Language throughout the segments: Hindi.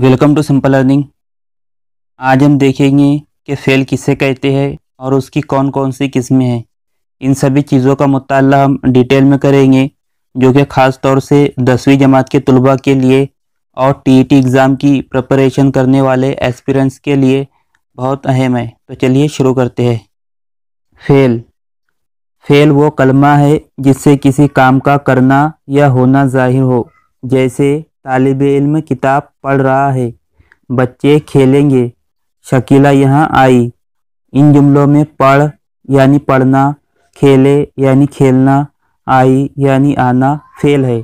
वेलकम टू सिंपल अर्निंग आज हम देखेंगे कि फेल किसे कहते हैं और उसकी कौन कौन सी किस्में हैं इन सभी चीज़ों का मुताल हम डिटेल में करेंगे जो कि ख़ास तौर से दसवीं जमात के तलबा के लिए और टीईटी एग्ज़ाम e की प्रपरेशन करने वाले एस्पिरेंट्स के लिए बहुत अहम है तो चलिए शुरू करते हैं फेल फेल वो कलमा है जिससे किसी काम का करना या होना जाहिर हो जैसे तालब इल्म किताब पढ़ रहा है बच्चे खेलेंगे शकीला यहाँ आई इन जुमलों में पढ़ यानी पढ़ना खेले यानी खेलना आई यानी आना फेल है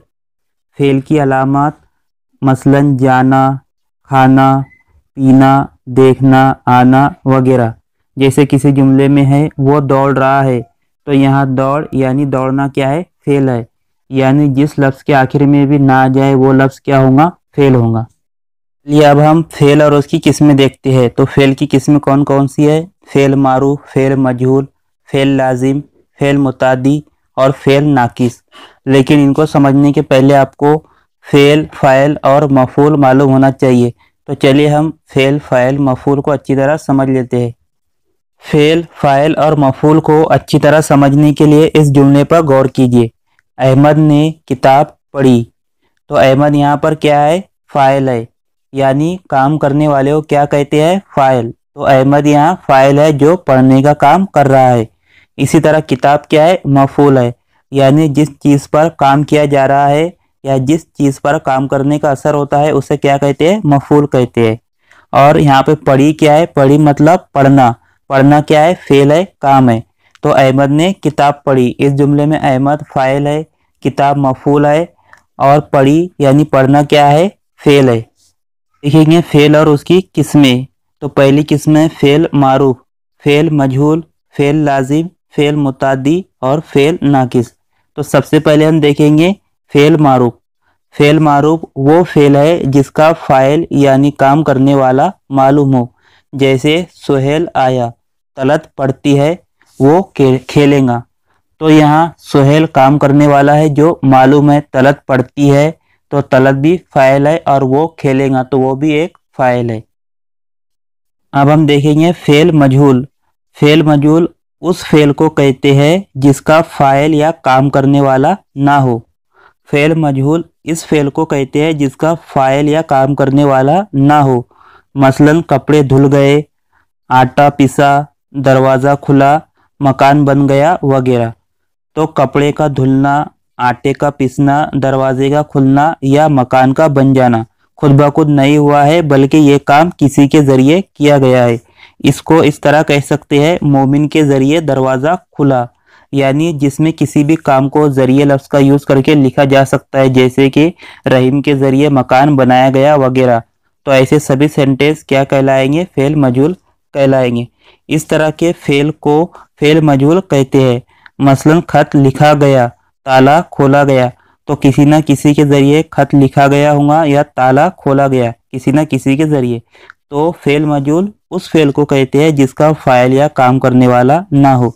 फेल की अलामत मसलन जाना खाना पीना देखना आना वगैरह जैसे किसी जुमले में है वो दौड़ रहा है तो यहाँ दौड़ यानी दौड़ना क्या है फेल है यानी जिस लफ्ज़ के आखिर में भी ना आ जाए वो लफ्ज़ क्या होगा फेल होगा चलिए अब हम फेल और उसकी किस्में देखते हैं तो फेल की किस्में कौन कौन सी है फेल मारू फेल मजहूल फेल लाजिम फेल मुतादी और फेल नाकिस लेकिन इनको समझने के पहले आपको फेल फ़ाइल और मफूल मालूम होना चाहिए तो चलिए हम फेल फ़ाइल मफूल को अच्छी तरह समझ लेते हैं फेल फ़ाइल और मफूल को अच्छी तरह समझने के लिए इस जुमले पर गौर कीजिए अहमद ने किताब पढ़ी तो अहमद यहाँ पर क्या है फ़ाइल है यानी काम करने वाले को क्या कहते हैं फ़ाइल तो अहमद यहाँ फ़ाइल है जो पढ़ने का काम कर रहा है इसी तरह किताब क्या है मफूल है यानी जिस चीज़ पर काम किया जा रहा है या जिस चीज़ पर काम करने का असर होता है उसे क्या कहते हैं मफूल कहते हैं और यहाँ पे पढ़ी क्या है पढ़ी मतलब पढ़ना पढ़ना क्या है फेल है काम है तो अहमद ने किताब पढ़ी इस जुमले में अहमद फ़ाइल है किताब मफूल है और पढ़ी यानी पढ़ना क्या है फेल है देखेंगे फेल और उसकी किस्में तो पहली किस्म है फेल मारूफ फेल मजहूल फेल लाजिम फेल मुतादी और फेल नाकिस तो सबसे पहले हम देखेंगे फेल मारूफ फेल मारूफ वो फेल है जिसका फ़ाइल यानी काम करने वाला मालूम हो जैसे सुहेल आया तलत पढ़ती है वो खेलेगा तो यहाँ सोहेल काम करने वाला है जो मालूम है तलत पड़ती है तो तलत भी फाइल है और वो खेलेगा तो वो भी एक फाइल है अब हम देखेंगे फेल मजहूल फेल मजहूल उस फेल को कहते हैं जिसका फाइल या काम करने वाला ना हो फेल मजहूल इस फेल को कहते हैं जिसका फाइल या काम करने वाला ना हो मसलन कपड़े धुल गए आटा पिसा दरवाज़ा खुला मकान बन गया वगैरह तो कपड़े का धुलना आटे का पीसना दरवाजे का खुलना या मकान का बन जाना खुद ब खुद नहीं हुआ है बल्कि ये काम किसी के ज़रिए किया गया है इसको इस तरह कह सकते हैं मोमिन के ज़रिए दरवाज़ा खुला यानी जिसमें किसी भी काम को ज़रिए लफ्ज़ का यूज़ करके लिखा जा सकता है जैसे कि रहीम के ज़रिए मकान बनाया गया वगैरह तो ऐसे सभी सेंटेंस क्या कहलाएंगे फेल मजूल कहलाएंगे इस तरह के फेल को फेल मजूल कहते हैं मसलन खत लिखा गया ताला खोला गया तो किसी ना किसी के ज़रिए खत लिखा गया होगा या ताला खोला गया किसी ना किसी के ज़रिए तो फेल मजूल उस फेल को कहते हैं जिसका फाइल या काम करने वाला ना हो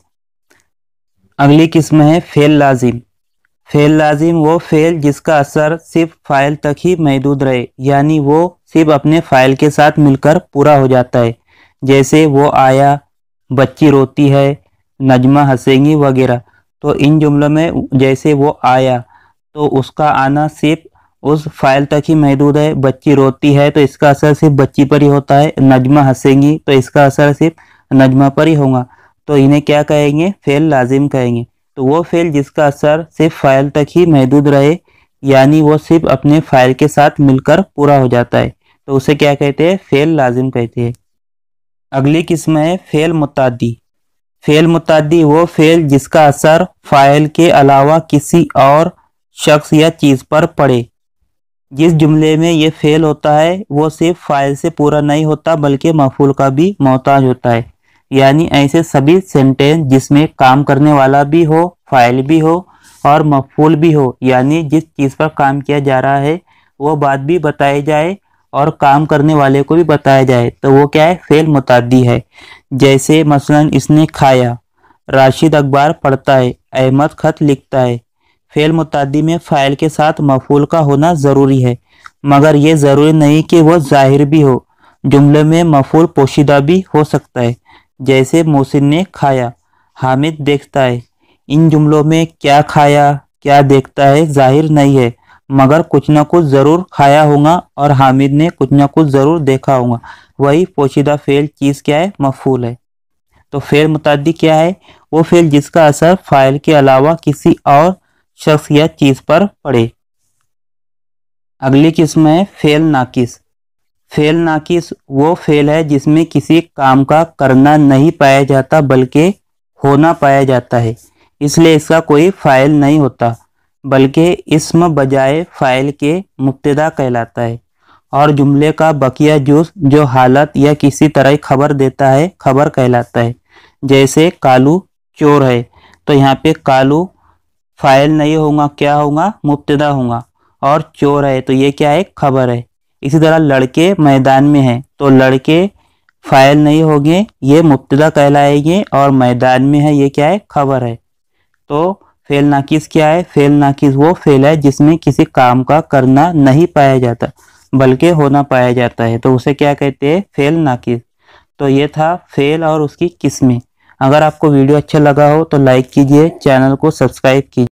अगली किस्म है फेल लाजिम फेल लाजिम वो फेल जिसका असर सिर्फ फाइल तक ही महदूद रहे यानी वो सिर्फ अपने फाइल के साथ मिलकर पूरा हो जाता है जैसे वो आया बच्ची रोती है नजमा हंसेंगी वगैरह तो इन जुमलों में जैसे वो आया तो उसका आना सिर्फ उस फाइल तक ही महदूद है बच्ची रोती है तो इसका असर सिर्फ बच्ची पर ही होता है नजमा हंसेंगी तो इसका असर सिर्फ नजमा पर ही होगा तो इन्हें क्या कहेंगे फेल लाजिम कहेंगे तो वो फेल जिसका असर सिर्फ फाइल तक ही महदूद रहे यानी वो सिर्फ अपने फाइल के साथ मिलकर पूरा हो जाता है तो उसे क्या कहते हैं फेल लाजिम कहते हैं अगली किस्म है फेल मुतादी फेल मुतादी वो फेल जिसका असर फाइल के अलावा किसी और शख्स या चीज़ पर पड़े जिस जुमले में ये फेल होता है वो सिर्फ फाइल से पूरा नहीं होता बल्कि मफूल का भी मोहताज होता है यानी ऐसे सभी सेंटेंस जिसमें काम करने वाला भी हो फाइल भी हो और मफूल भी हो यानी जिस चीज़ पर काम किया जा रहा है वो बात भी बताई जाए और काम करने वाले को भी बताया जाए तो वो क्या है फेल मुतादी है जैसे मसलन इसने खाया राशिद अखबार पढ़ता है अहमद खत लिखता है फेल मुतादी में फ़ाइल के साथ मफूल का होना ज़रूरी है मगर ये ज़रूरी नहीं कि वह जाहिर भी हो जुमले में मफूल पोशीदा भी हो सकता है जैसे मोहसिन ने खाया हामिद देखता है इन जुमलों में क्या खाया क्या देखता है जाहिर नहीं है मगर कुछ ना कुछ ज़रूर खाया होगा और हामिद ने कुछ ना कुछ ज़रूर देखा होगा वही पोशीदा फेल चीज़ क्या है मफूल है तो फेल मुतदी क्या है वो फेल जिसका असर फाइल के अलावा किसी और शख्स या चीज़ पर पड़े अगली किस्म है फेल नाकिस फेल नाकिस वो फेल है जिसमें किसी काम का करना नहीं पाया जाता बल्कि होना पाया जाता है इसलिए इसका कोई फाइल नहीं होता बल्कि इसम बजाय फ़ाइल के मुतदा कहलाता है और जुमले का बकिया जूस जो हालत या किसी तरह खबर देता है खबर कहलाता है जैसे कालू चोर है तो यहाँ पे कालू फ़ाइल नहीं होगा क्या होगा मुबतदा होगा और चोर है तो ये क्या है खबर है इसी तरह लड़के मैदान में हैं तो लड़के फ़ाइल नहीं होंगे ये मुबतदा कहलाएंगे और मैदान में है ये क्या है खबर है तो फेल नाकिस क्या है फेल नाकिस वो फेल है जिसमें किसी काम का करना नहीं पाया जाता बल्कि होना पाया जाता है तो उसे क्या कहते हैं फेल नाकिस तो ये था फेल और उसकी किस्में अगर आपको वीडियो अच्छा लगा हो तो लाइक कीजिए चैनल को सब्सक्राइब कीजिए